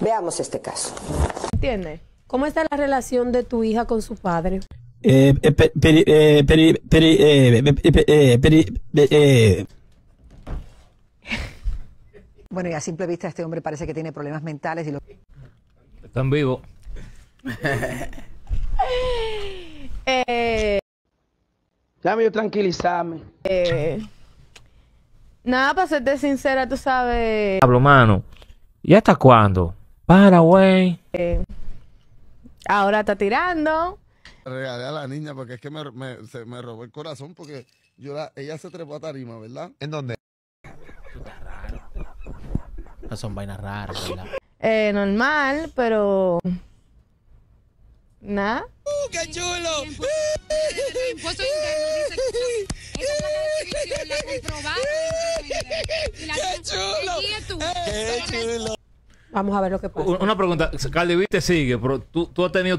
Veamos este caso. ¿Entiende? ¿Cómo está la relación de tu hija con su padre? bueno, y a simple vista este hombre parece que tiene problemas mentales y lo... Están vivo. eh, Dame yo tranquilizarme. Eh, nada, para serte sincera, tú sabes... Hablo, mano. ¿Y hasta cuándo? Para, güey. Eh, ahora está tirando. Regalé a la niña porque es que me, se me robó el corazón porque ella se trepó a tarima, ¿verdad? ¿En dónde? raro. No son vainas raras, ¿verdad? Eh, normal, pero... Nada. ¡Uh, qué chulo! Vamos a ver lo que pasa. Una pregunta, Caldiví te sigue, pero tú, tú has tenido